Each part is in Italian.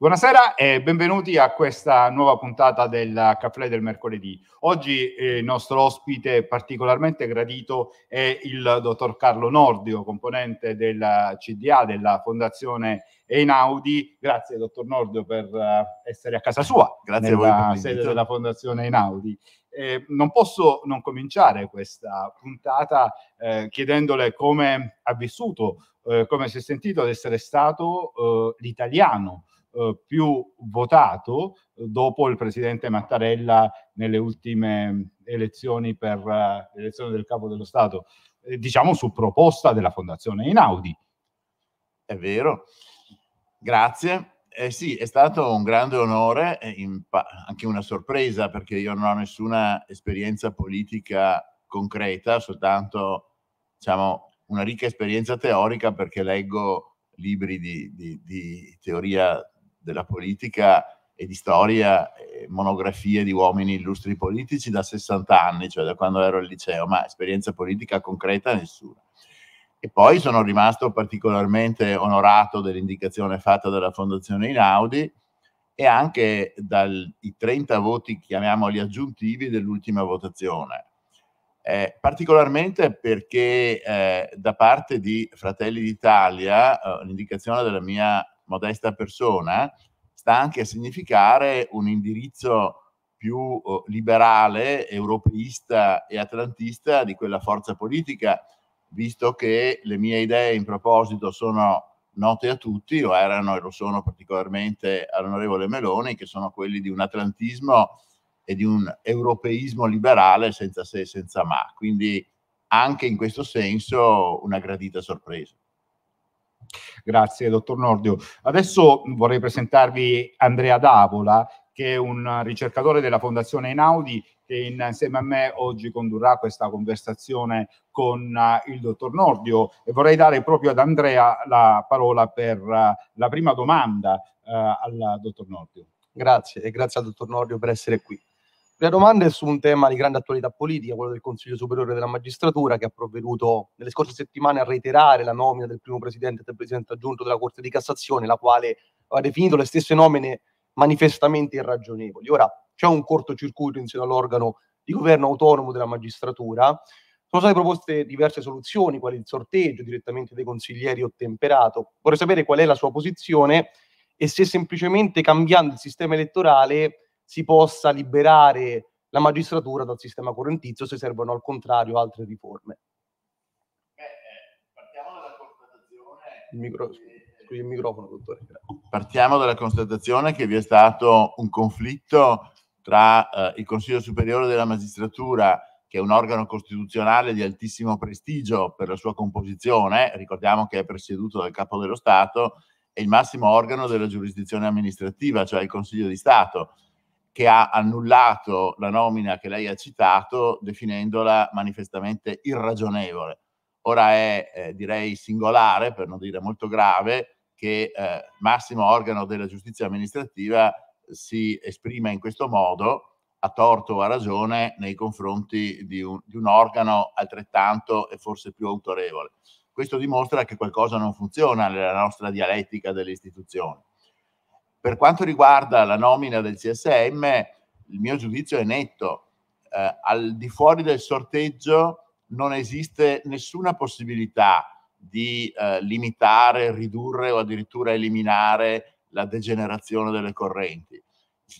Buonasera e benvenuti a questa nuova puntata del Caffè del mercoledì. Oggi eh, il nostro ospite particolarmente gradito è il dottor Carlo Nordio, componente del CDA della Fondazione Einaudi. Grazie dottor Nordio per uh, essere a casa sua, grazie a voi, sede della Fondazione Einaudi. Eh, non posso non cominciare questa puntata eh, chiedendole come ha vissuto, eh, come si è sentito ad essere stato eh, l'italiano eh, più votato eh, dopo il presidente Mattarella nelle ultime mm, elezioni per uh, l'elezione del capo dello Stato, diciamo su proposta della Fondazione Inaudi. È vero, grazie. Eh sì, è stato un grande onore, anche una sorpresa, perché io non ho nessuna esperienza politica concreta, soltanto diciamo, una ricca esperienza teorica perché leggo libri di, di, di teoria della politica e di storia, monografie di uomini illustri politici da 60 anni, cioè da quando ero al liceo, ma esperienza politica concreta nessuna. E poi sono rimasto particolarmente onorato dell'indicazione fatta dalla Fondazione Inaudi e anche dai 30 voti, chiamiamoli aggiuntivi, dell'ultima votazione. Eh, particolarmente perché eh, da parte di Fratelli d'Italia eh, l'indicazione della mia modesta persona, sta anche a significare un indirizzo più oh, liberale, europeista e atlantista di quella forza politica, visto che le mie idee in proposito sono note a tutti, o erano e lo sono particolarmente all'onorevole Meloni, che sono quelli di un atlantismo e di un europeismo liberale senza se e senza ma. Quindi anche in questo senso una gradita sorpresa. Grazie, dottor Nordio. Adesso vorrei presentarvi Andrea Davola, che è un ricercatore della Fondazione Einaudi che insieme a me oggi condurrà questa conversazione con eh, il dottor Nordio e vorrei dare proprio ad Andrea la parola per eh, la prima domanda uh, al dottor Nordio. Grazie e grazie al dottor Nordio per essere qui. La domanda è su un tema di grande attualità politica, quello del Consiglio Superiore della Magistratura, che ha provveduto nelle scorse settimane a reiterare la nomina del primo presidente e del presidente aggiunto della Corte di Cassazione, la quale ha definito le stesse nomine manifestamente irragionevoli. Ora c'è un cortocircuito insieme all'organo di governo autonomo della magistratura. Sono state proposte diverse soluzioni, quali il sorteggio direttamente dei consiglieri ottemperato. Vorrei sapere qual è la sua posizione e se semplicemente cambiando il sistema elettorale si possa liberare la magistratura dal sistema correntizio se servono al contrario altre riforme. Eh, partiamo dalla constatazione... Il micro... Scusi il microfono, dottore. Partiamo dalla constatazione che vi è stato un conflitto tra eh, il Consiglio Superiore della Magistratura che è un organo costituzionale di altissimo prestigio per la sua composizione, ricordiamo che è presieduto dal capo dello Stato, e il massimo organo della giurisdizione amministrativa, cioè il Consiglio di Stato che ha annullato la nomina che lei ha citato definendola manifestamente irragionevole. Ora è, eh, direi, singolare, per non dire molto grave, che eh, massimo organo della giustizia amministrativa si esprima in questo modo, a torto o a ragione, nei confronti di un, di un organo altrettanto e forse più autorevole. Questo dimostra che qualcosa non funziona nella nostra dialettica delle istituzioni. Per quanto riguarda la nomina del CSM, il mio giudizio è netto. Eh, al di fuori del sorteggio non esiste nessuna possibilità di eh, limitare, ridurre o addirittura eliminare la degenerazione delle correnti.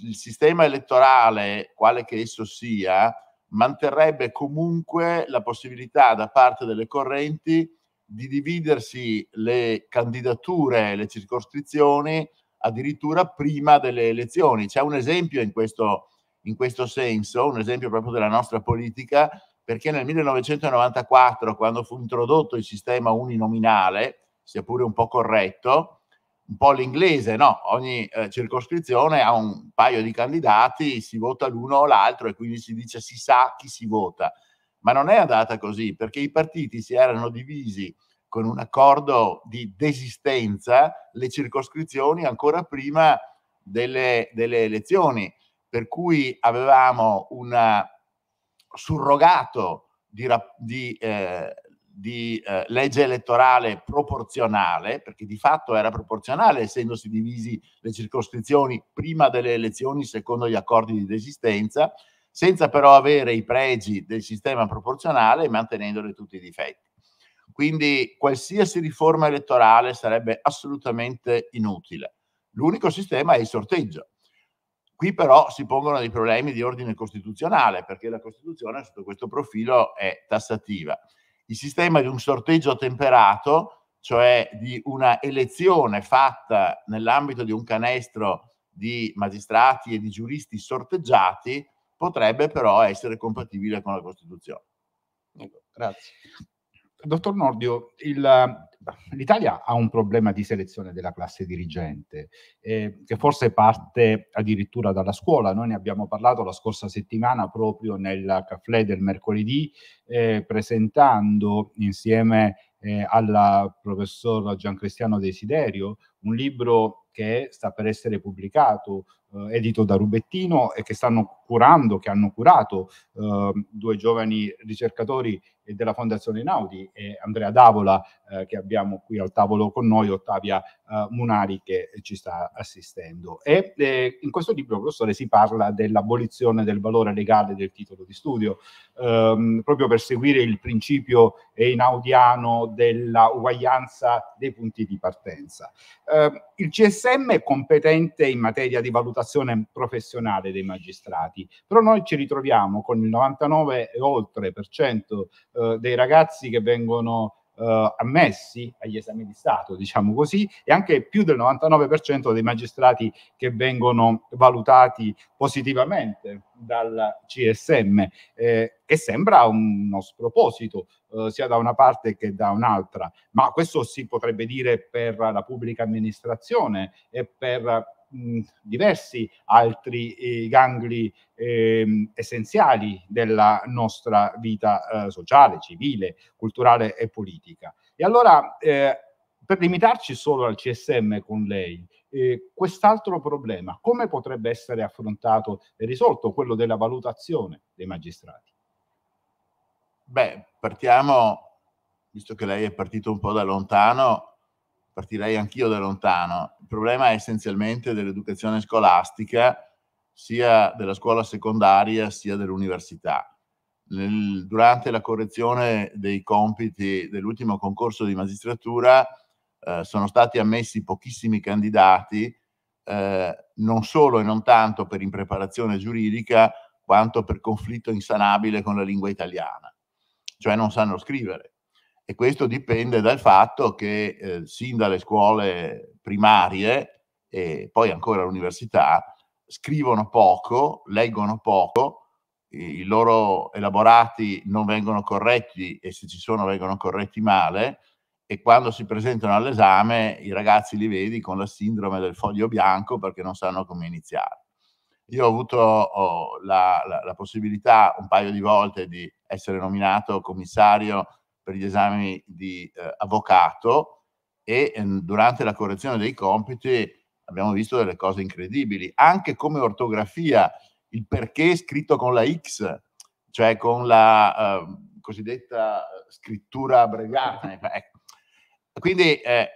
Il sistema elettorale, quale che esso sia, manterrebbe comunque la possibilità da parte delle correnti di dividersi le candidature, le circoscrizioni addirittura prima delle elezioni. C'è un esempio in questo, in questo senso, un esempio proprio della nostra politica, perché nel 1994, quando fu introdotto il sistema uninominale, sia pure un po' corretto, un po' l'inglese, no? Ogni eh, circoscrizione ha un paio di candidati, si vota l'uno o l'altro e quindi si dice si sa chi si vota. Ma non è andata così, perché i partiti si erano divisi con un accordo di desistenza le circoscrizioni ancora prima delle, delle elezioni, per cui avevamo un surrogato di, di, eh, di eh, legge elettorale proporzionale, perché di fatto era proporzionale essendosi divisi le circoscrizioni prima delle elezioni secondo gli accordi di desistenza, senza però avere i pregi del sistema proporzionale mantenendone tutti i difetti. Quindi qualsiasi riforma elettorale sarebbe assolutamente inutile. L'unico sistema è il sorteggio. Qui però si pongono dei problemi di ordine costituzionale, perché la Costituzione sotto questo profilo è tassativa. Il sistema di un sorteggio temperato, cioè di una elezione fatta nell'ambito di un canestro di magistrati e di giuristi sorteggiati, potrebbe però essere compatibile con la Costituzione. Ecco, grazie. Dottor Nordio, il, l'Italia ha un problema di selezione della classe dirigente, eh, che forse parte addirittura dalla scuola. Noi ne abbiamo parlato la scorsa settimana proprio nel caffè del mercoledì, eh, presentando insieme eh, al professor Gian Cristiano Desiderio un libro che sta per essere pubblicato eh, edito da Rubettino e che stanno curando, che hanno curato eh, due giovani ricercatori della Fondazione Naudi e Andrea Davola eh, che abbiamo qui al tavolo con noi, Ottavia eh, Munari che ci sta assistendo. E eh, in questo libro, professore, si parla dell'abolizione del valore legale del titolo di studio, ehm, proprio per seguire il principio einaudiano della uguaglianza dei punti di partenza. Eh, il CSM è competente in materia di valutazione valutazione professionale dei magistrati. Però noi ci ritroviamo con il 99 e oltre per cento eh, dei ragazzi che vengono eh, ammessi agli esami di Stato, diciamo così, e anche più del 99% dei magistrati che vengono valutati positivamente dal CSM, eh, che sembra uno sproposito eh, sia da una parte che da un'altra, ma questo si potrebbe dire per la pubblica amministrazione e per mh, diversi altri eh, gangli eh, essenziali della nostra vita eh, sociale, civile, culturale e politica. E allora, eh, per limitarci solo al CSM con lei, eh, quest'altro problema, come potrebbe essere affrontato e risolto quello della valutazione dei magistrati? Beh, partiamo, visto che lei è partito un po' da lontano, partirei anch'io da lontano. Il problema è essenzialmente dell'educazione scolastica, sia della scuola secondaria sia dell'università. Nel, durante la correzione dei compiti dell'ultimo concorso di magistratura eh, sono stati ammessi pochissimi candidati, eh, non solo e non tanto per impreparazione giuridica, quanto per conflitto insanabile con la lingua italiana, cioè non sanno scrivere e questo dipende dal fatto che eh, sin dalle scuole primarie e poi ancora all'università scrivono poco, leggono poco, i loro elaborati non vengono corretti e se ci sono vengono corretti male e quando si presentano all'esame i ragazzi li vedi con la sindrome del foglio bianco perché non sanno come iniziare. Io ho avuto oh, la, la, la possibilità un paio di volte di essere nominato commissario per gli esami di eh, avvocato e eh, durante la correzione dei compiti abbiamo visto delle cose incredibili, anche come ortografia, il perché scritto con la X, cioè con la ehm, eh, cosiddetta scrittura abbreviata. Ecco. Quindi eh,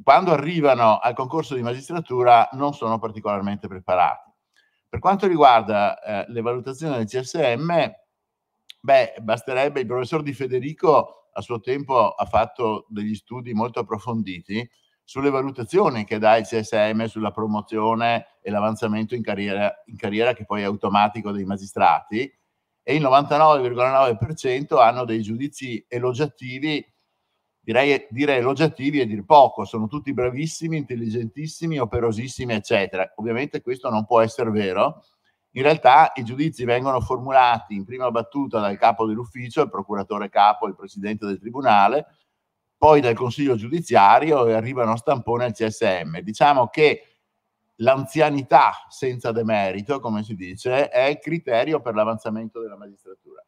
quando arrivano al concorso di magistratura non sono particolarmente preparati. Per quanto riguarda eh, le valutazioni del CSM, beh, basterebbe il professor Di Federico a suo tempo ha fatto degli studi molto approfonditi sulle valutazioni che dà il CSM sulla promozione e l'avanzamento in carriera, in carriera che poi è automatico dei magistrati e il 99,9% hanno dei giudizi elogiativi, direi dire elogiativi e dir poco, sono tutti bravissimi, intelligentissimi, operosissimi, eccetera. Ovviamente questo non può essere vero, in realtà i giudizi vengono formulati in prima battuta dal capo dell'ufficio, il procuratore capo, il presidente del tribunale, poi dal consiglio giudiziario e arrivano a stampone al CSM. Diciamo che l'anzianità senza demerito, come si dice, è il criterio per l'avanzamento della magistratura.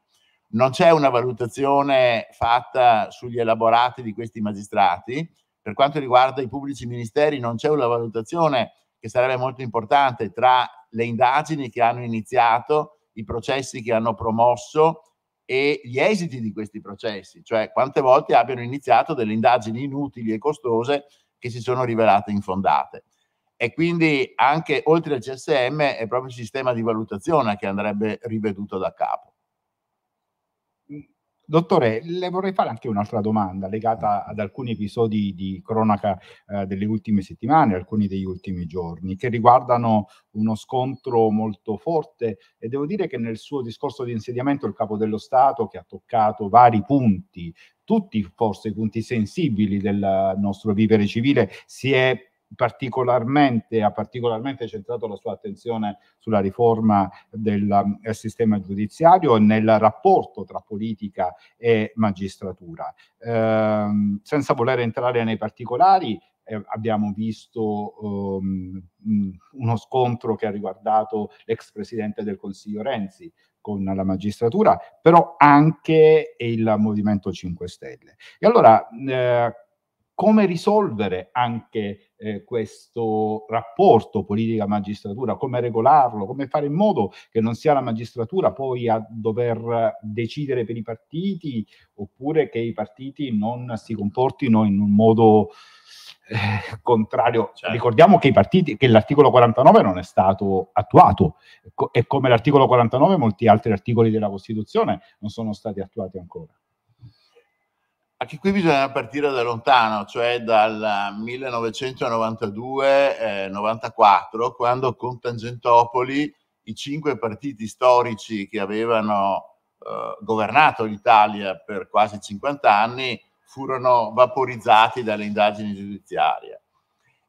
Non c'è una valutazione fatta sugli elaborati di questi magistrati. Per quanto riguarda i pubblici ministeri, non c'è una valutazione che sarebbe molto importante tra le indagini che hanno iniziato, i processi che hanno promosso e gli esiti di questi processi, cioè quante volte abbiano iniziato delle indagini inutili e costose che si sono rivelate infondate. E quindi anche oltre al CSM è proprio il sistema di valutazione che andrebbe riveduto da capo. Dottore, le vorrei fare anche un'altra domanda legata ad alcuni episodi di cronaca eh, delle ultime settimane, alcuni degli ultimi giorni, che riguardano uno scontro molto forte e devo dire che nel suo discorso di insediamento il capo dello Stato, che ha toccato vari punti, tutti forse i punti sensibili del nostro vivere civile, si è particolarmente, ha particolarmente centrato la sua attenzione sulla riforma del, um, del sistema giudiziario e nel rapporto tra politica e magistratura. Eh, senza voler entrare nei particolari, eh, abbiamo visto um, uno scontro che ha riguardato l'ex presidente del Consiglio Renzi con la magistratura, però anche il Movimento 5 Stelle. E allora eh, come risolvere anche eh, questo rapporto politica-magistratura, come regolarlo, come fare in modo che non sia la magistratura poi a dover decidere per i partiti oppure che i partiti non si comportino in un modo eh, contrario. Certo. Ricordiamo che, partiti, che, l'articolo 49 non è stato attuato e come l'articolo 49 molti altri articoli della Costituzione non sono stati attuati ancora. Anche qui bisogna partire da lontano, cioè dal 1992-94, eh, eh, quando con Tangentopoli i cinque partiti storici che avevano eh, governato l'Italia per quasi 50 anni furono vaporizzati dalle indagini giudiziarie.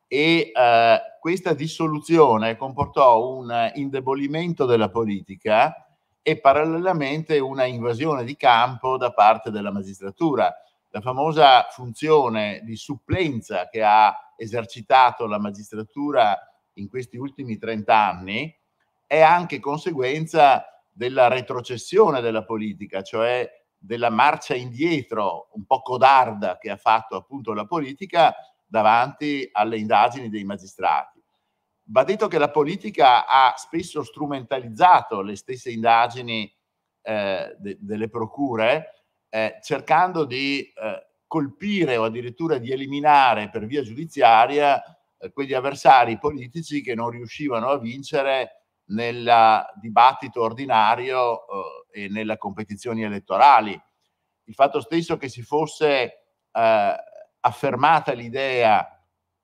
E eh, questa dissoluzione comportò un indebolimento della politica e parallelamente una invasione di campo da parte della magistratura la famosa funzione di supplenza che ha esercitato la magistratura in questi ultimi 30 anni è anche conseguenza della retrocessione della politica, cioè della marcia indietro un po' codarda che ha fatto appunto la politica davanti alle indagini dei magistrati. Va detto che la politica ha spesso strumentalizzato le stesse indagini eh, de- delle procure eh, cercando di eh, colpire o addirittura di eliminare per via giudiziaria eh, quegli avversari politici che non riuscivano a vincere nel dibattito ordinario eh, e nelle competizioni elettorali. Il fatto stesso che si fosse eh, affermata l'idea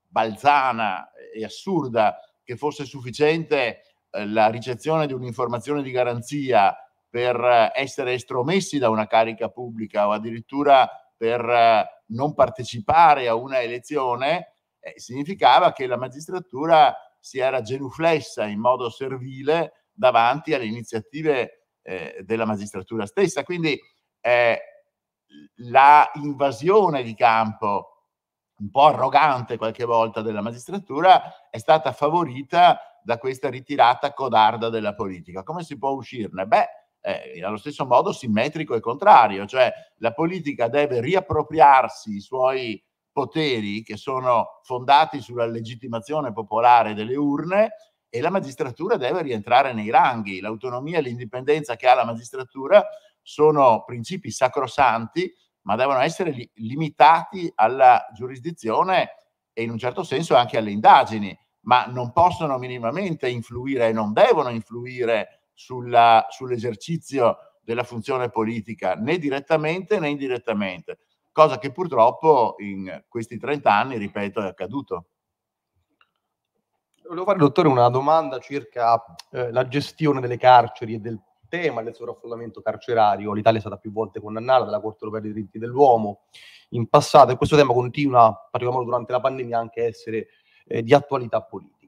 balzana e assurda che fosse sufficiente eh, la ricezione di un'informazione di garanzia per essere estromessi da una carica pubblica o addirittura per eh, non partecipare a una elezione, eh, significava che la magistratura si era genuflessa in modo servile davanti alle iniziative eh, della magistratura stessa. Quindi eh, la invasione di campo un po' arrogante qualche volta della magistratura è stata favorita da questa ritirata codarda della politica. Come si può uscirne? Beh, eh, allo stesso modo simmetrico e contrario, cioè la politica deve riappropriarsi i suoi poteri che sono fondati sulla legittimazione popolare delle urne e la magistratura deve rientrare nei ranghi. L'autonomia e l'indipendenza che ha la magistratura sono principi sacrosanti, ma devono essere li- limitati alla giurisdizione e in un certo senso anche alle indagini, ma non possono minimamente influire e non devono influire sulla, sull'esercizio della funzione politica né direttamente né indirettamente, cosa che purtroppo in questi 30 anni, ripeto, è accaduto. Volevo fare, dottore, una domanda circa eh, la gestione delle carceri e del tema del sovraffollamento carcerario. L'Italia è stata più volte condannata dalla Corte europea dei diritti dell'uomo in passato e questo tema continua, particolarmente durante la pandemia, anche a essere eh, di attualità politica.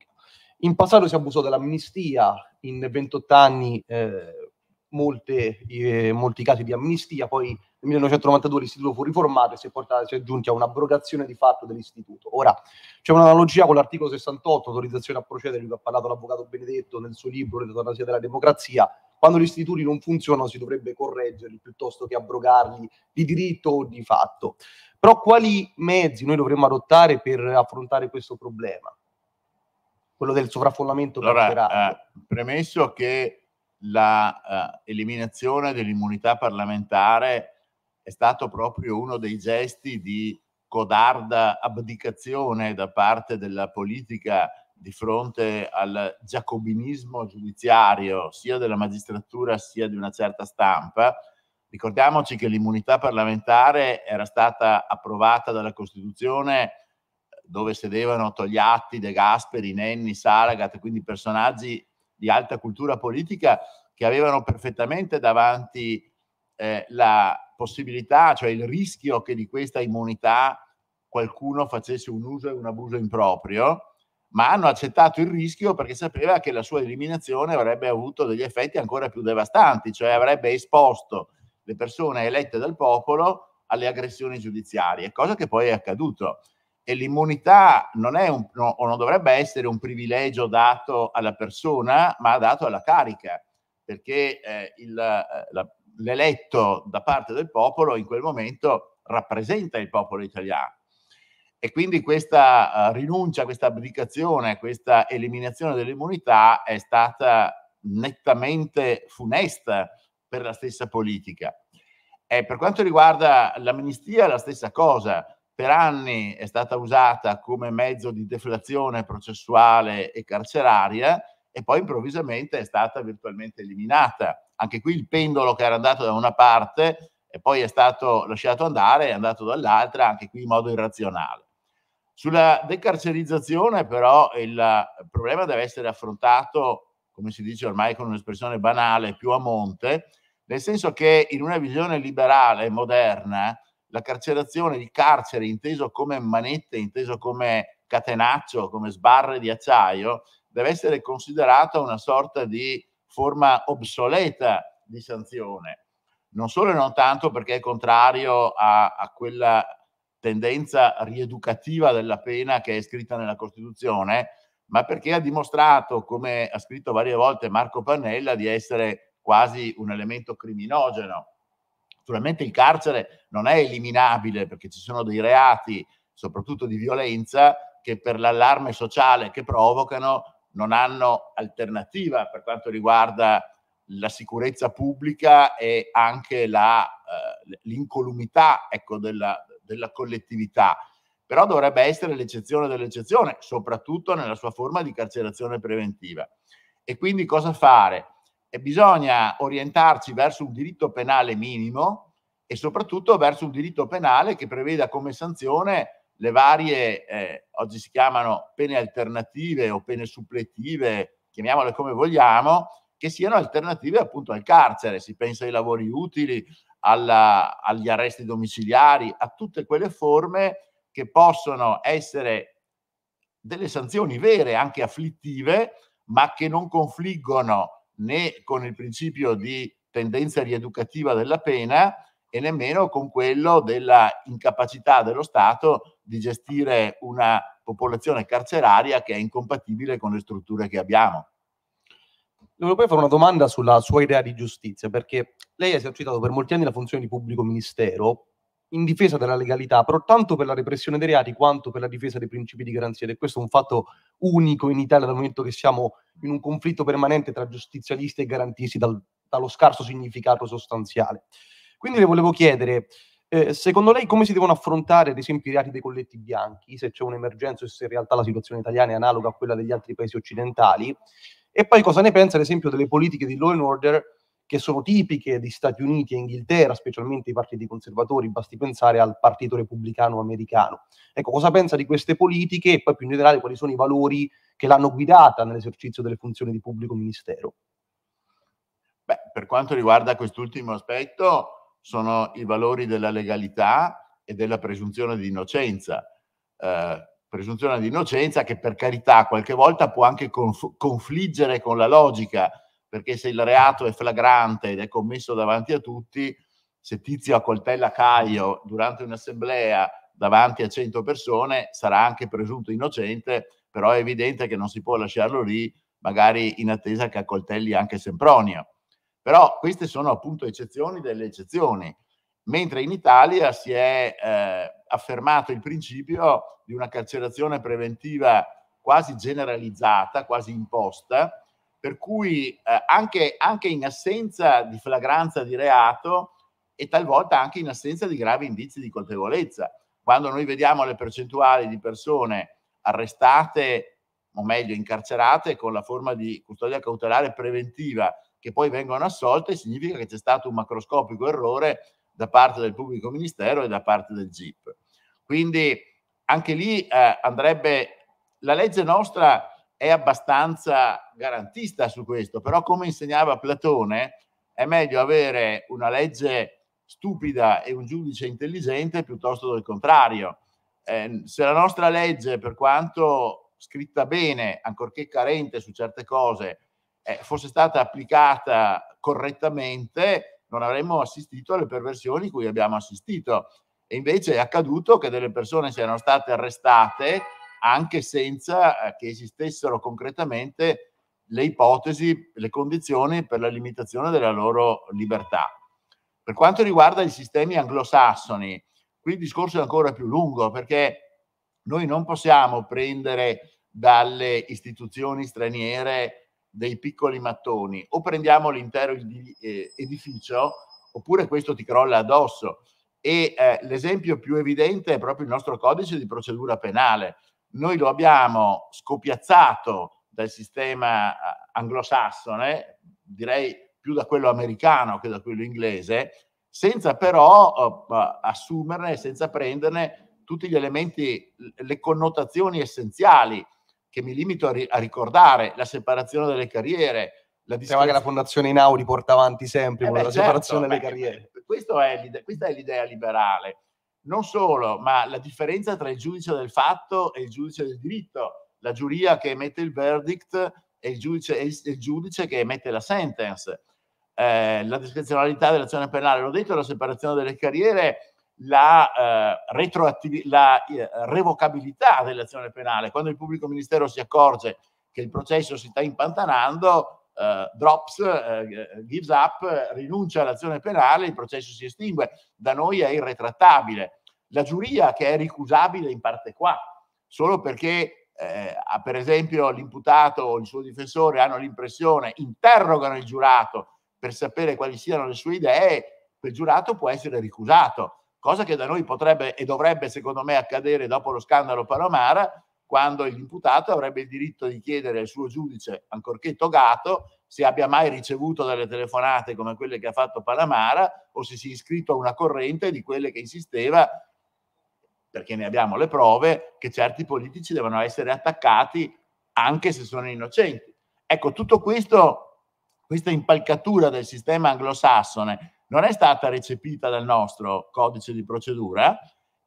In passato si abusò dell'amnistia, in 28 anni eh, molte, eh, molti casi di amnistia, poi nel 1992 l'istituto fu riformato e si è, portato, si è giunti a un'abrogazione di fatto dell'istituto. Ora c'è un'analogia con l'articolo 68, autorizzazione a procedere, di cui ha parlato l'avvocato Benedetto nel suo libro L'eutanasia della democrazia. Quando gli istituti non funzionano si dovrebbe correggerli piuttosto che abrogarli di diritto o di fatto. Però quali mezzi noi dovremmo adottare per affrontare questo problema? quello del sovraffollamento allora, eh, premesso che l'eliminazione eh, dell'immunità parlamentare è stato proprio uno dei gesti di codarda abdicazione da parte della politica di fronte al giacobinismo giudiziario sia della magistratura sia di una certa stampa. Ricordiamoci che l'immunità parlamentare era stata approvata dalla Costituzione dove sedevano Togliatti, De Gasperi, Nenni, Saragat, quindi personaggi di alta cultura politica che avevano perfettamente davanti eh, la possibilità, cioè il rischio che di questa immunità qualcuno facesse un uso e un abuso improprio, ma hanno accettato il rischio perché sapeva che la sua eliminazione avrebbe avuto degli effetti ancora più devastanti, cioè avrebbe esposto le persone elette dal popolo alle aggressioni giudiziarie, cosa che poi è accaduto e l'immunità non è un, no, o non dovrebbe essere un privilegio dato alla persona, ma dato alla carica, perché eh, il, eh, la, l'eletto da parte del popolo in quel momento rappresenta il popolo italiano. E quindi questa uh, rinuncia, questa abdicazione, questa eliminazione dell'immunità è stata nettamente funesta per la stessa politica. E per quanto riguarda l'amnistia, la stessa cosa per anni è stata usata come mezzo di deflazione processuale e carceraria e poi improvvisamente è stata virtualmente eliminata. Anche qui il pendolo che era andato da una parte e poi è stato lasciato andare, è andato dall'altra, anche qui in modo irrazionale. Sulla decarcerizzazione però il problema deve essere affrontato, come si dice ormai con un'espressione banale, più a monte, nel senso che in una visione liberale, moderna, la carcerazione, il carcere inteso come manette, inteso come catenaccio, come sbarre di acciaio, deve essere considerata una sorta di forma obsoleta di sanzione. Non solo e non tanto perché è contrario a, a quella tendenza rieducativa della pena che è scritta nella Costituzione, ma perché ha dimostrato, come ha scritto varie volte Marco Pannella, di essere quasi un elemento criminogeno Naturalmente il carcere non è eliminabile perché ci sono dei reati, soprattutto di violenza, che per l'allarme sociale che provocano non hanno alternativa per quanto riguarda la sicurezza pubblica e anche la, eh, l'incolumità ecco, della, della collettività. Però dovrebbe essere l'eccezione dell'eccezione, soprattutto nella sua forma di carcerazione preventiva. E quindi cosa fare? e bisogna orientarci verso un diritto penale minimo e soprattutto verso un diritto penale che preveda come sanzione le varie, eh, oggi si chiamano pene alternative o pene suppletive, chiamiamole come vogliamo, che siano alternative appunto al carcere, si pensa ai lavori utili, alla, agli arresti domiciliari, a tutte quelle forme che possono essere delle sanzioni vere, anche afflittive, ma che non confliggono né con il principio di tendenza rieducativa della pena e nemmeno con quello della incapacità dello Stato di gestire una popolazione carceraria che è incompatibile con le strutture che abbiamo. Volevo poi fare una domanda sulla sua idea di giustizia, perché lei ha esercitato per molti anni la funzione di pubblico ministero, in difesa della legalità, però tanto per la repressione dei reati quanto per la difesa dei principi di garanzia. Ed è questo un fatto unico in Italia dal momento che siamo in un conflitto permanente tra giustizialisti e garantisti dal, dallo scarso significato sostanziale. Quindi le volevo chiedere, eh, secondo lei come si devono affrontare ad esempio i reati dei colletti bianchi, se c'è un'emergenza e se in realtà la situazione italiana è analoga a quella degli altri paesi occidentali? E poi cosa ne pensa ad esempio delle politiche di law and order che sono tipiche di Stati Uniti e Inghilterra, specialmente i partiti conservatori, basti pensare al Partito Repubblicano americano. Ecco, cosa pensa di queste politiche e poi più in generale quali sono i valori che l'hanno guidata nell'esercizio delle funzioni di pubblico ministero? Beh, per quanto riguarda quest'ultimo aspetto, sono i valori della legalità e della presunzione di innocenza. Eh, presunzione di innocenza che per carità qualche volta può anche conf- confliggere con la logica perché se il reato è flagrante ed è commesso davanti a tutti, se Tizio accoltella Caio durante un'assemblea davanti a 100 persone sarà anche presunto innocente, però è evidente che non si può lasciarlo lì, magari in attesa che accoltelli anche Sempronio. Però queste sono appunto eccezioni delle eccezioni, mentre in Italia si è eh, affermato il principio di una carcerazione preventiva quasi generalizzata, quasi imposta, per cui eh, anche, anche, in assenza di flagranza di reato e talvolta anche in assenza di gravi indizi di colpevolezza. Quando noi vediamo le percentuali di persone arrestate, o meglio incarcerate, con la forma di custodia cautelare preventiva che poi vengono assolte, significa che c'è stato un macroscopico errore da parte del pubblico ministero e da parte del GIP. Quindi anche lì eh, andrebbe, la legge nostra è abbastanza garantista su questo, però come insegnava Platone è meglio avere una legge stupida e un giudice intelligente piuttosto del contrario. Eh, se la nostra legge, per quanto scritta bene, ancorché carente su certe cose, eh, fosse stata applicata correttamente, non avremmo assistito alle perversioni cui abbiamo assistito. E invece è accaduto che delle persone siano state arrestate anche senza eh, che esistessero concretamente le ipotesi, le condizioni per la limitazione della loro libertà. Per quanto riguarda i sistemi anglosassoni, qui il discorso è ancora più lungo perché noi non possiamo prendere dalle istituzioni straniere dei piccoli mattoni, o prendiamo l'intero eh, edificio oppure questo ti crolla addosso. E eh, l'esempio più evidente è proprio il nostro codice di procedura penale, noi lo abbiamo scopiazzato dal sistema eh, anglosassone, direi più da quello americano che da quello inglese, senza però uh, assumerne, senza prenderne tutti gli elementi, le connotazioni essenziali che mi limito a, ri- a ricordare, la separazione delle carriere, la discussione... che la Fondazione Inauri porta avanti sempre, eh beh, la certo, separazione beh, carriere. È, questa è l'idea liberale. Non solo, ma la differenza tra il giudice del fatto e il giudice del diritto, la giuria che emette il verdict e il giudice, e il giudice che emette la sentence, eh, la discrezionalità dell'azione penale, l'ho detto, la separazione delle carriere, la, eh, la eh, revocabilità dell'azione penale. Quando il pubblico ministero si accorge che il processo si sta impantanando, eh, drops, eh, eh, gives up, rinuncia all'azione penale, il processo si estingue. Da noi è irretrattabile. La giuria che è ricusabile in parte qua, solo perché eh, per esempio l'imputato o il suo difensore hanno l'impressione, interrogano il giurato per sapere quali siano le sue idee, quel giurato può essere ricusato cosa che da noi potrebbe e dovrebbe secondo me accadere dopo lo scandalo Palomara, quando l'imputato avrebbe il diritto di chiedere al suo giudice, ancorché togato, se abbia mai ricevuto delle telefonate come quelle che ha fatto Palamara o se si è iscritto a una corrente di quelle che insisteva, perché ne abbiamo le prove, che certi politici devono essere attaccati anche se sono innocenti. Ecco, tutto questo, questa impalcatura del sistema anglosassone non è stata recepita dal nostro codice di procedura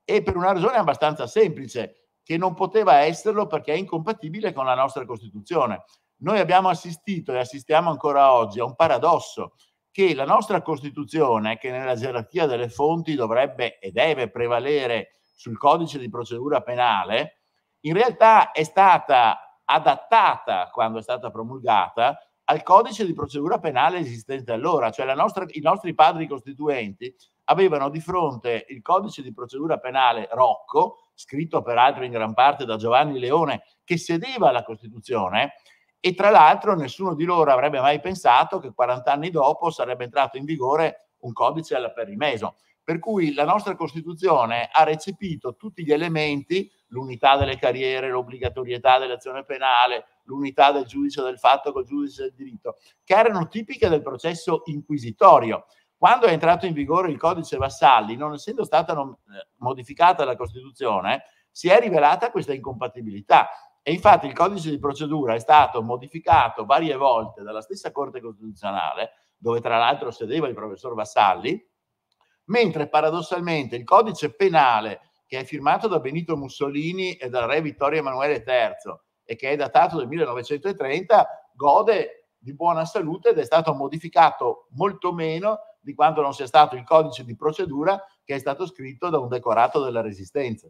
e per una ragione abbastanza semplice che non poteva esserlo perché è incompatibile con la nostra Costituzione. Noi abbiamo assistito e assistiamo ancora oggi a un paradosso che la nostra Costituzione, che nella gerarchia delle fonti dovrebbe e deve prevalere sul codice di procedura penale, in realtà è stata adattata quando è stata promulgata al codice di procedura penale esistente allora, cioè nostra, i nostri padri costituenti avevano di fronte il codice di procedura penale Rocco, scritto peraltro in gran parte da Giovanni Leone, che sedeva alla Costituzione, e tra l'altro nessuno di loro avrebbe mai pensato che 40 anni dopo sarebbe entrato in vigore un codice alla perimeso. Per cui la nostra Costituzione ha recepito tutti gli elementi, l'unità delle carriere, l'obbligatorietà dell'azione penale, l'unità del giudice del fatto col giudice del diritto, che erano tipiche del processo inquisitorio. Quando è entrato in vigore il codice Vassalli, non essendo stata non eh, modificata la Costituzione, si è rivelata questa incompatibilità. E infatti il codice di procedura è stato modificato varie volte dalla stessa Corte Costituzionale, dove tra l'altro sedeva il professor Vassalli, mentre paradossalmente il codice penale, che è firmato da Benito Mussolini e dal re Vittorio Emanuele III e che è datato del 1930, gode di buona salute ed è stato modificato molto meno di quanto non sia stato il codice di procedura che è stato scritto da un decorato della Resistenza.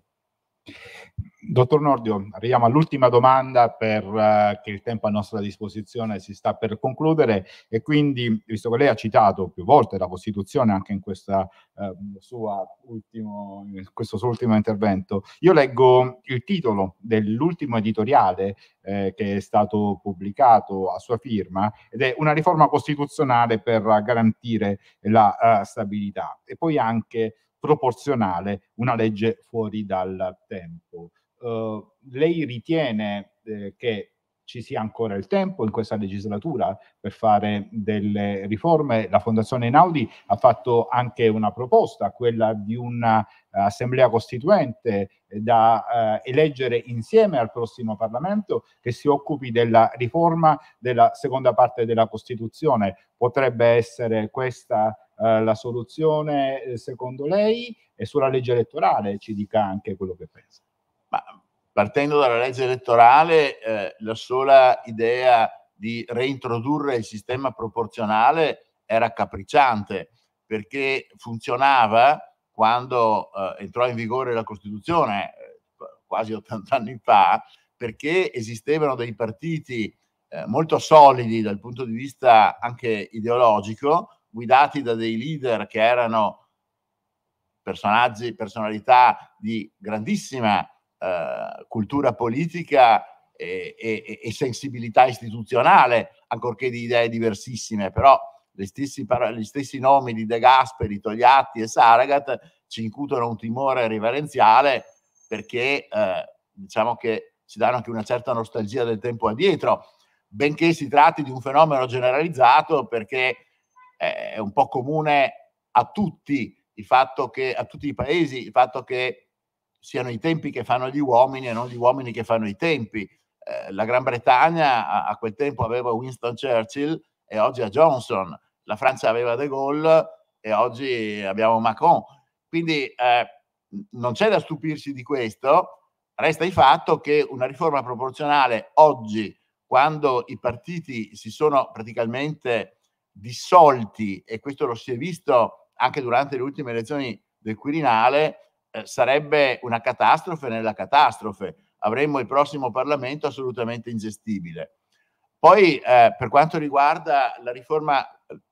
Dottor Nordio, arriviamo all'ultima domanda perché eh, uh, il tempo a nostra disposizione si sta per concludere e quindi, visto che lei ha citato più volte la Costituzione anche in, questa, uh, sua ultimo, in questo suo ultimo intervento, io leggo il titolo dell'ultimo editoriale eh, che è stato pubblicato a sua firma ed è una riforma costituzionale per garantire la uh, stabilità e poi anche proporzionale, una legge fuori dal tempo. Uh, lei ritiene eh, che ci sia ancora il tempo in questa legislatura per fare delle riforme. La Fondazione Einaudi ha fatto anche una proposta, quella di un'assemblea eh, costituente eh, da eh, eleggere insieme al prossimo Parlamento che si occupi della riforma della seconda parte della Costituzione. Potrebbe essere questa eh, la soluzione eh, secondo lei e sulla legge elettorale ci dica anche quello che pensa. Ma partendo dalla legge elettorale, eh, la sola idea di reintrodurre il sistema proporzionale era capricciante perché funzionava quando eh, entrò in vigore la Costituzione eh, quasi 80 anni fa, perché esistevano dei partiti eh, molto solidi dal punto di vista anche ideologico guidati da dei leader che erano personaggi, personalità di grandissima eh, cultura politica e, e, e, sensibilità istituzionale, ancorché di idee diversissime, però gli stessi, gli stessi nomi di De Gasperi, Togliatti e Saragat ci incutono un timore riverenziale perché eh, diciamo che ci danno anche una certa nostalgia del tempo addietro, benché si tratti di un fenomeno generalizzato perché è un po' comune a tutti, il fatto che, a tutti i paesi, il fatto che siano i tempi che fanno gli uomini e non gli uomini che fanno i tempi. Eh, la Gran Bretagna a, a, quel tempo aveva Winston Churchill e oggi ha Johnson, la Francia aveva De Gaulle e oggi abbiamo Macron. Quindi eh, non c'è da stupirsi di questo, resta il fatto che una riforma proporzionale oggi, quando i partiti si sono praticamente dissolti, e questo lo si è visto anche durante le ultime elezioni del Quirinale, eh, sarebbe una catastrofe nella catastrofe. Avremmo il prossimo Parlamento assolutamente ingestibile. Poi eh, per quanto riguarda la riforma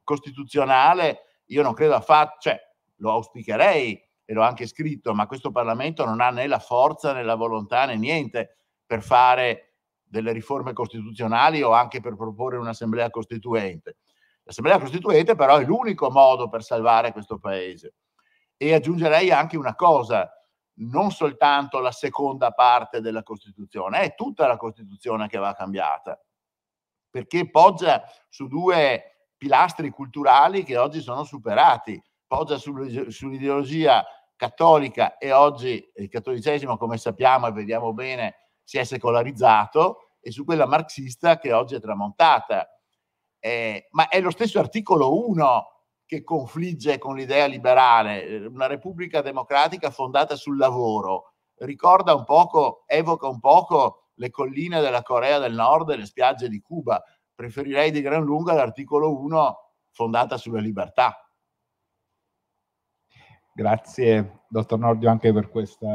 costituzionale, io non credo affatto, cioè lo auspicherei e l'ho anche scritto, ma questo Parlamento non ha né la forza né la volontà né niente per fare delle riforme costituzionali o anche per proporre un'assemblea costituente. L'Assemblea Costituente però è l'unico modo per salvare questo Paese. E aggiungerei anche una cosa, non soltanto la seconda parte della Costituzione, è tutta la Costituzione che va cambiata, perché poggia su due pilastri culturali che oggi sono superati, poggia sull'ideologia cattolica e oggi il cattolicesimo, come sappiamo e vediamo bene, si è secolarizzato, e su quella marxista che oggi è tramontata eh, ma è lo stesso articolo 1 che confligge con l'idea liberale, una repubblica democratica fondata sul lavoro, ricorda un poco, evoca un poco le colline della Corea del Nord e le spiagge di Cuba. Preferirei di gran lunga l'articolo 1 fondata sulla libertà. Grazie, dottor Nordio, anche per questo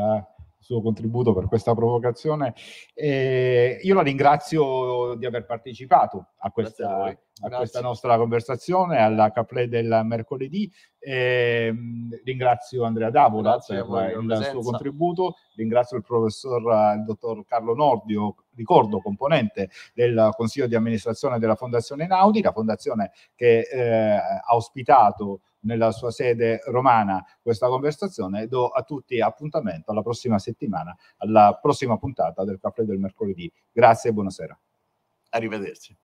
suo contributo, per questa provocazione. Eh, io la ringrazio di aver partecipato a questa a Grazie. questa nostra conversazione, alla caplè del mercoledì. E, ehm, ringrazio Andrea Davola per il suo contributo, ringrazio il professor, il dottor Carlo Nordio, ricordo componente del consiglio di amministrazione della Fondazione Naudi, la fondazione che eh, ha ospitato nella sua sede romana questa conversazione. Do a tutti appuntamento alla prossima settimana, alla prossima puntata del Caffè del mercoledì. Grazie e buonasera. Arrivederci.